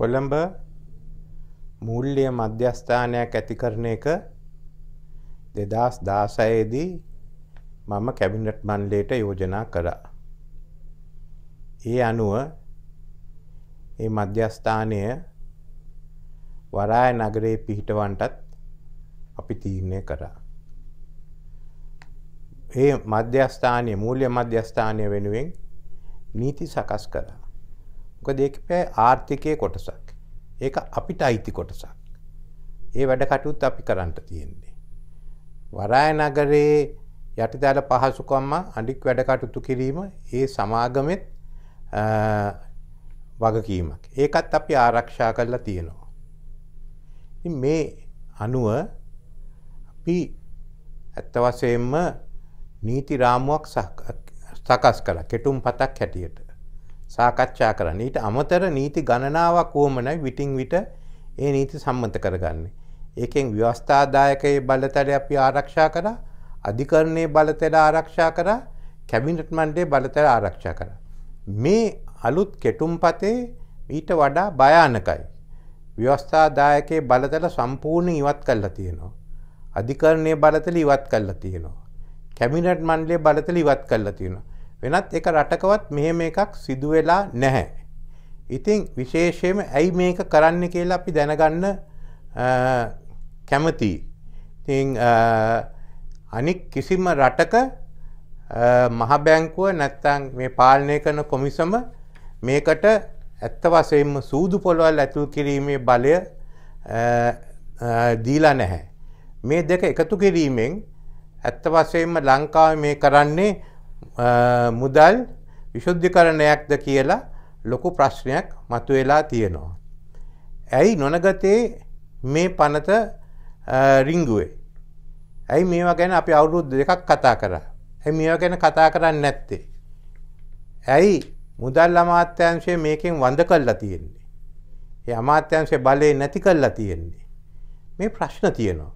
කොළඹ මූල්ලිය මධ්‍යස්ථානයක් ඇති කරන එක දෙදස් දාසයේදී මම කැබිනට් මන්ලේට යෝජනා කරා. ඒ අනුව ඒ මධ්‍යස්ථානය වරාය නගරයේ පිහිටවන්ටත් අපි තීරණය කරා. ඒ මධ්‍යස්ථානය මූල්‍ය මධ්‍යස්ථානය වෙනුවෙන් නීති සකස් කරා. මොකද ඒක ආර්ථිකයේ කොටසක්. ඒක අපිට අයිති කොටසක්. ඒ වැඩ කටයුතු අපි කරන්න තියෙන්නේ. වරාය නගරයේ යටිදල පහසුකම්ම අනික් වැඩ කටයුතු කිරීම ඒ සමාගමෙත් වගකීමක්. ඒකත් අපි ආරක්ෂා කරලා තියෙනවා. ඉතින් මේ අනුව අපි ඇත්ත වශයෙන්ම නීති රාමුවක් සකස් කළා. කෙටුම් පතක් හැටියට. සාකච්ඡා කරන්න. ඊට අමතර නීති ගණනාවක් වුවමනයි විටින් විට ඒ නීති සම්මත කරගන්නේ. ඒකෙන් ව්‍යවස්ථාදායකයේ බලතල අපි ආරක්ෂා කරා, අධිකරණයේ බලතල ආරක්ෂා කරා, කැබිනට් මණ්ඩලයේ බලතල ආරක්ෂා කරා. මේ අලුත් කෙටුම්පතේ ඊට වඩා භයානකයි. ව්‍යවස්ථාදායකයේ බලතල සම්පූර්ණ ඉවත් කළා තියෙනවා. අධිකරණයේ බලතල ඉවත් කළා තියෙනවා. කැබිනට් මණ්ඩලයේ බලතල ඉවත් කළා තියෙනවා. වෙනත් එක රටකවත් මෙහෙම එකක් සිදු වෙලා නැහැ. ඉතින් විශේෂයෙන්ම ඇයි මේක කරන්න කියලා අපි දැනගන්න කැමති. ඉතින් අනික් කිසිම රටක මහබැංකුව නැත්තං මේ පාලනය කරන කොමිසම මේකට ඇත්ත වසයෙන්ම සූදු පොළොවල් ඇතුල් කිරීමේ බලය දීලා නැහැ. මේ දෙක එකතු කිරීමෙන් ඇත්ත වසයෙන්ම ලංකාව මේ කරන්නේ මුදල් විශුද්ධිකරණයක්ද කියලා ලොකු ප්‍රශ්නයක් මතුවෙලා තියෙනවා. ඇයි නොනගතේ මේ පනත රිංගුවේ. ඇයි මේවා ගැන අපි අවුරුදු දෙකක් කතා කරා. ඇයි මේවා ගැන කතා කරන්න නැත්තේ. ඇයි මුදල් අමාත්‍යංශය මේකෙන් වඳ කල්ලා තියෙන්නේ. ඒ අමාත්‍යංශය බලය නැති කල්ලා තියෙන්නේ. මේ ප්‍රශ්න තියෙනවා.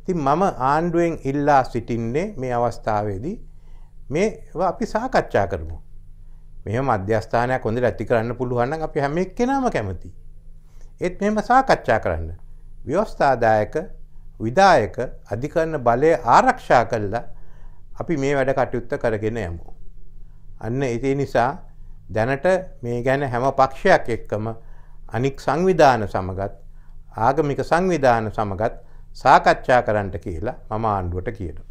ඉතින් මම ආණ්ඩුවෙන් ඉල්ලා සිටින්නේ මේ අවස්ථාවේදී මේ අපි සාකච්ඡා කරමු. මෙ මධ්‍යස්ථානයක් හොඳ ඇති කරන්න පුළුවන්න අපි හැම එක්කෙනම කැමති. ඒත් මෙම සාකච්ඡා කරන්න. ව්‍යවස්ථාදායක විදායක අධිකරන්න බලය ආරක්ෂා කල්ලා අපි මේ වැඩ කටයුත්ත කරගෙන යමු. අන්න ඉතිේ නිසා දැනට මේ ගැන හැම පක්ෂයක් එක්කම අනික් සංවිධාන සමගත් ආගමික සංවිධාන සමගත් සාකච්ඡා කරන්නට කියලා මම ආණ්ඩුවට කියනවා.